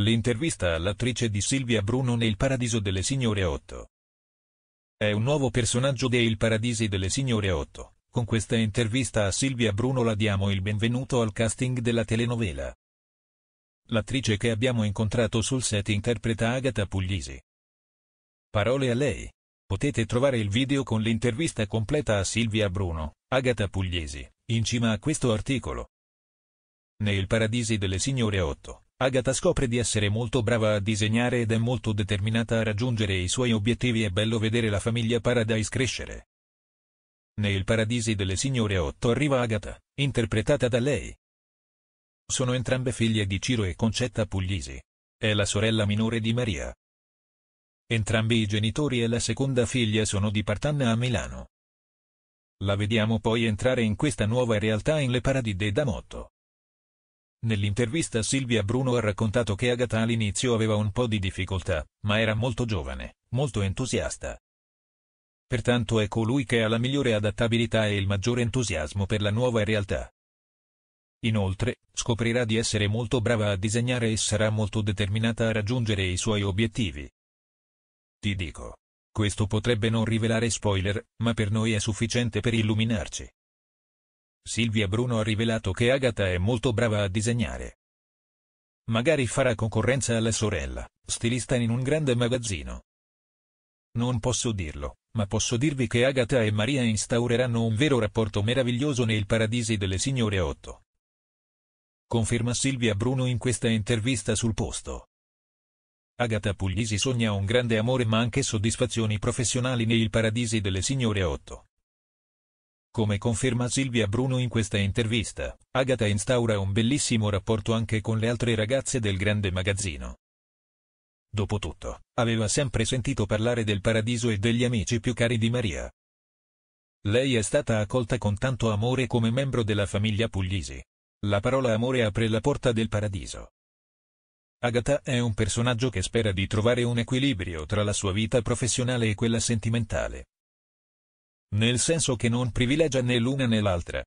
L'intervista all'attrice di Silvia Bruno nel Paradiso delle Signore 8. È un nuovo personaggio dei Il Paradisi delle Signore 8. Con questa intervista a Silvia Bruno la diamo il benvenuto al casting della telenovela. L'attrice che abbiamo incontrato sul set interpreta Agata Puglisi. Parole a lei. Potete trovare il video con l'intervista completa a Silvia Bruno, Agata Puglisi, in cima a questo articolo. Nel Paradisi delle Signore 8 Agatha scopre di essere molto brava a disegnare ed è molto determinata a raggiungere i suoi obiettivi è bello vedere la famiglia Paradise crescere. Nel Paradisi delle Signore 8 arriva Agatha, interpretata da lei. Sono entrambe figlie di Ciro e Concetta Puglisi. È la sorella minore di Maria. Entrambi i genitori e la seconda figlia sono di Partanna a Milano. La vediamo poi entrare in questa nuova realtà in Le Paradide da Motto. Nell'intervista Silvia Bruno ha raccontato che Agatha all'inizio aveva un po' di difficoltà, ma era molto giovane, molto entusiasta. Pertanto è colui che ha la migliore adattabilità e il maggiore entusiasmo per la nuova realtà. Inoltre, scoprirà di essere molto brava a disegnare e sarà molto determinata a raggiungere i suoi obiettivi. Ti dico. Questo potrebbe non rivelare spoiler, ma per noi è sufficiente per illuminarci. Silvia Bruno ha rivelato che Agatha è molto brava a disegnare. Magari farà concorrenza alla sorella, stilista in un grande magazzino. Non posso dirlo, ma posso dirvi che Agatha e Maria instaureranno un vero rapporto meraviglioso nei paradisi delle signore 8. Conferma Silvia Bruno in questa intervista sul posto. Agatha Puglisi sogna un grande amore ma anche soddisfazioni professionali nei paradisi delle signore 8. Come conferma Silvia Bruno in questa intervista, Agata instaura un bellissimo rapporto anche con le altre ragazze del grande magazzino. Dopotutto, aveva sempre sentito parlare del paradiso e degli amici più cari di Maria. Lei è stata accolta con tanto amore come membro della famiglia Puglisi. La parola amore apre la porta del paradiso. Agata è un personaggio che spera di trovare un equilibrio tra la sua vita professionale e quella sentimentale, nel senso che non privilegia né l'una né l'altra.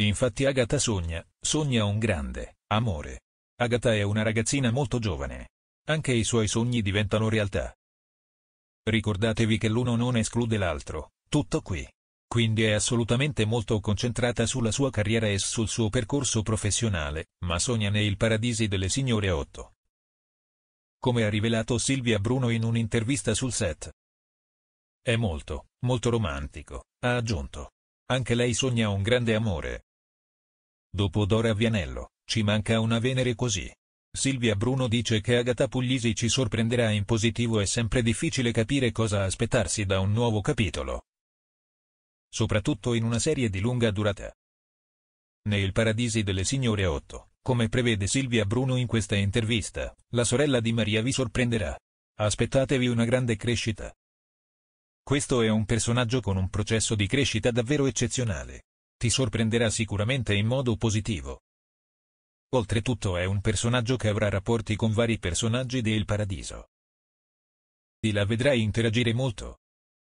Infatti Agatha sogna, sogna un grande amore. Agatha è una ragazzina molto giovane. Anche i suoi sogni diventano realtà. Ricordatevi che l'uno non esclude l'altro, tutto qui. Quindi è assolutamente molto concentrata sulla sua carriera e sul suo percorso professionale, ma sogna nei paradisi delle signore 8. Come ha rivelato Silvia Bruno in un'intervista sul set. È molto, Molto romantico, ha aggiunto. Anche lei sogna un grande amore. Dopo Dora Vianello, ci manca una Venere così. Silvia Bruno dice che Agata Puglisi ci sorprenderà in positivo è sempre difficile capire cosa aspettarsi da un nuovo capitolo. Soprattutto in una serie di lunga durata. Nel Paradisi delle Signore 8, come prevede Silvia Bruno in questa intervista, la sorella di Maria vi sorprenderà. Aspettatevi una grande crescita. Questo è un personaggio con un processo di crescita davvero eccezionale. Ti sorprenderà sicuramente in modo positivo. Oltretutto è un personaggio che avrà rapporti con vari personaggi del paradiso. Ti la vedrai interagire molto,